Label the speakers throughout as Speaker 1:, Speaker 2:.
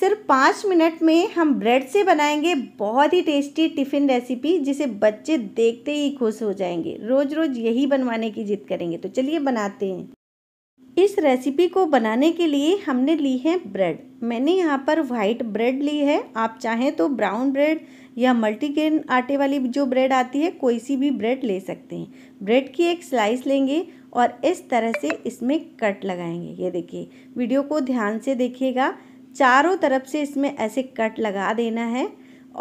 Speaker 1: सिर्फ पाँच मिनट में हम ब्रेड से बनाएंगे बहुत ही टेस्टी टिफ़िन रेसिपी जिसे बच्चे देखते ही खुश हो जाएंगे रोज़ रोज़ यही बनवाने की जिद करेंगे तो चलिए बनाते हैं इस रेसिपी को बनाने के लिए हमने ली है ब्रेड मैंने यहाँ पर वाइट ब्रेड ली है आप चाहें तो ब्राउन ब्रेड या मल्टीग्रेन आटे वाली जो ब्रेड आती है कोई सी भी ब्रेड ले सकते हैं ब्रेड की एक स्लाइस लेंगे और इस तरह से इसमें कट लगाएंगे ये देखिए वीडियो को ध्यान से देखिएगा चारों तरफ से इसमें ऐसे कट लगा देना है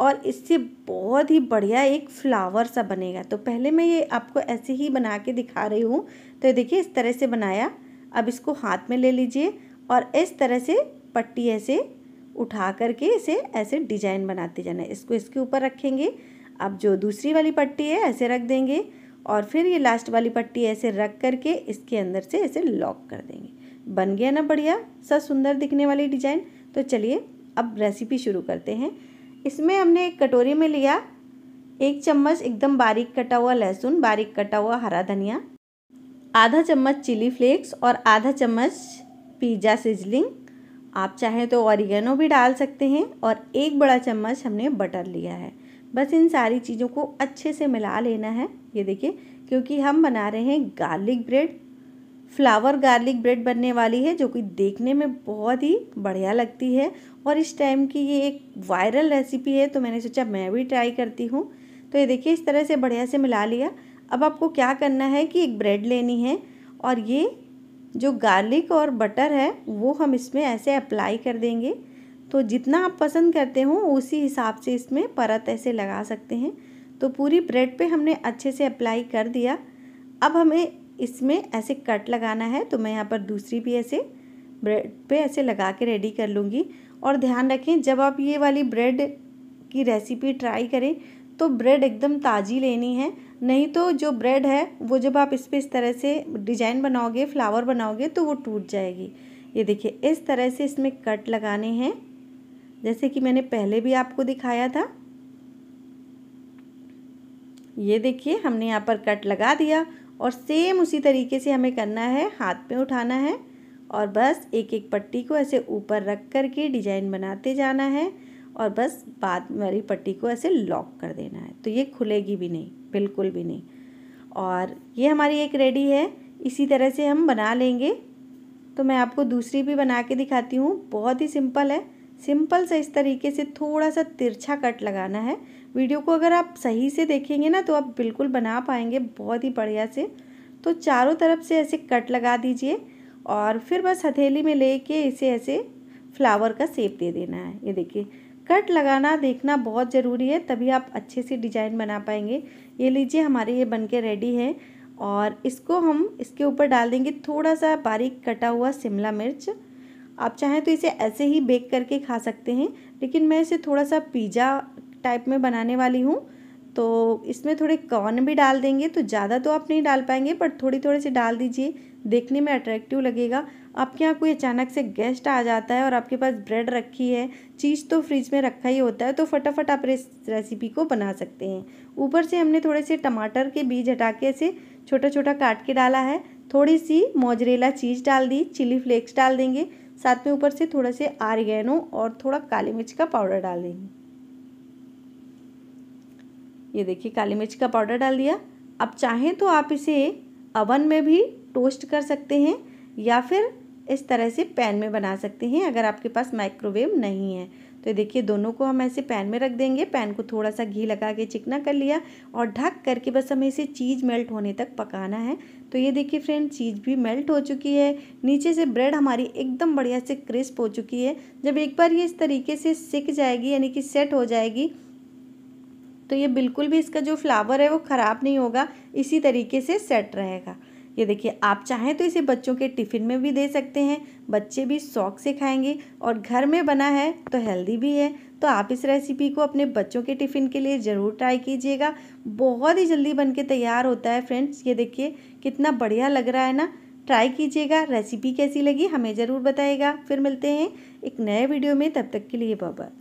Speaker 1: और इससे बहुत ही बढ़िया एक फ्लावर सा बनेगा तो पहले मैं ये आपको ऐसे ही बना के दिखा रही हूँ तो देखिए इस तरह से बनाया अब इसको हाथ में ले लीजिए और इस तरह से पट्टी ऐसे उठा करके इसे ऐसे डिजाइन बनाते जाना इसको इसके ऊपर रखेंगे अब जो दूसरी वाली पट्टी है ऐसे रख देंगे और फिर ये लास्ट वाली पट्टी ऐसे रख करके इसके अंदर से ऐसे लॉक कर देंगे बन गया ना बढ़िया सा सुंदर दिखने वाली डिजाइन तो चलिए अब रेसिपी शुरू करते हैं इसमें हमने एक कटोरी में लिया एक चम्मच एकदम बारीक कटा हुआ लहसुन बारीक कटा हुआ हरा धनिया आधा चम्मच चिली फ्लेक्स और आधा चम्मच पिज़्ज़ा सिजलिंग आप चाहें तो ऑरिगेनो भी डाल सकते हैं और एक बड़ा चम्मच हमने बटर लिया है बस इन सारी चीज़ों को अच्छे से मिला लेना है ये देखिए क्योंकि हम बना रहे हैं garlic bread flour garlic bread बनने वाली है जो कि देखने में बहुत ही बढ़िया लगती है और इस टाइम की ये एक वायरल रेसिपी है तो मैंने सोचा मैं भी ट्राई करती हूँ तो ये देखिए इस तरह से बढ़िया से मिला लिया अब आपको क्या करना है कि एक ब्रेड लेनी है और ये जो गार्लिक और बटर है वो हम इसमें ऐसे अप्लाई कर देंगे तो जितना आप पसंद करते हो उसी हिसाब से इसमें परत ऐसे लगा सकते हैं तो पूरी ब्रेड पे हमने अच्छे से अप्लाई कर दिया अब हमें इसमें ऐसे कट लगाना है तो मैं यहाँ पर दूसरी भी ऐसे ब्रेड पे ऐसे लगा के रेडी कर लूँगी और ध्यान रखें जब आप ये वाली ब्रेड की रेसिपी ट्राई करें तो ब्रेड एकदम ताज़ी लेनी है नहीं तो जो ब्रेड है वो जब आप इस पर इस तरह से डिजाइन बनाओगे फ्लावर बनाओगे तो वो टूट जाएगी ये देखिए इस तरह से इसमें कट लगाने हैं जैसे कि मैंने पहले भी आपको दिखाया था ये देखिए हमने यहाँ पर कट लगा दिया और सेम उसी तरीके से हमें करना है हाथ में उठाना है और बस एक एक पट्टी को ऐसे ऊपर रख कर के डिजाइन बनाते जाना है और बस बाद वाली पट्टी को ऐसे लॉक कर देना है तो ये खुलेगी भी नहीं बिल्कुल भी नहीं और ये हमारी एक रेडी है इसी तरह से हम बना लेंगे तो मैं आपको दूसरी भी बना के दिखाती हूँ बहुत ही सिंपल है सिंपल सा इस तरीके से थोड़ा सा तिरछा कट लगाना है वीडियो को अगर आप सही से देखेंगे ना तो आप बिल्कुल बना पाएंगे बहुत ही बढ़िया से तो चारों तरफ से ऐसे कट लगा दीजिए और फिर बस हथेली में लेके इसे ऐसे फ्लावर का सेप दे देना है ये देखिए कट लगाना देखना बहुत ज़रूरी है तभी आप अच्छे से डिजाइन बना पाएंगे ये लीजिए हमारे ये बनके रेडी है और इसको हम इसके ऊपर डाल देंगे थोड़ा सा बारीक कटा हुआ शिमला मिर्च आप चाहें तो इसे ऐसे ही बेक करके खा सकते हैं लेकिन मैं इसे थोड़ा सा पिज़्ज़ा टाइप में बनाने वाली हूँ तो इसमें थोड़े कॉर्न भी डाल देंगे तो ज़्यादा तो आप नहीं डाल पाएंगे पर थोड़ी थोड़ी सी डाल दीजिए देखने में अट्रैक्टिव लगेगा आपके यहाँ कोई अचानक से गेस्ट आ जाता है और आपके पास ब्रेड रखी है चीज़ तो फ्रिज में रखा ही होता है तो फटाफट आप इस रेसिपी को बना सकते हैं ऊपर से हमने थोड़े से टमाटर के बीज हटा के ऐसे छोटा छोटा काट के डाला है थोड़ी सी मोजरेला चीज़ डाल दी चिली फ्लेक्स डाल देंगे साथ में ऊपर से थोड़ा से आरगेनो और थोड़ा काली मिर्च का पाउडर डाल देंगे ये देखिए काली मिर्च का पाउडर डाल दिया अब चाहें तो आप इसे अवन में भी टोस्ट कर सकते हैं या फिर इस तरह से पैन में बना सकते हैं अगर आपके पास माइक्रोवेव नहीं है तो देखिए दोनों को हम ऐसे पैन में रख देंगे पैन को थोड़ा सा घी लगा के चिकना कर लिया और ढक करके बस हमें इसे चीज़ मेल्ट होने तक पकाना है तो ये देखिए फ्रेंड चीज़ भी मेल्ट हो चुकी है नीचे से ब्रेड हमारी एकदम बढ़िया से क्रिस्प हो चुकी है जब एक बार ये इस तरीके से सिक जाएगी यानी कि सेट हो जाएगी तो ये बिल्कुल भी इसका जो फ्लावर है वो ख़राब नहीं होगा इसी तरीके से सेट रहेगा ये देखिए आप चाहें तो इसे बच्चों के टिफ़िन में भी दे सकते हैं बच्चे भी शौक से खाएंगे और घर में बना है तो हेल्दी भी है तो आप इस रेसिपी को अपने बच्चों के टिफ़िन के लिए ज़रूर ट्राई कीजिएगा बहुत ही जल्दी बन के तैयार होता है फ्रेंड्स ये देखिए कितना बढ़िया लग रहा है ना ट्राई कीजिएगा रेसिपी कैसी लगी हमें ज़रूर बताएगा फिर मिलते हैं एक नए वीडियो में तब तक के लिए बाबा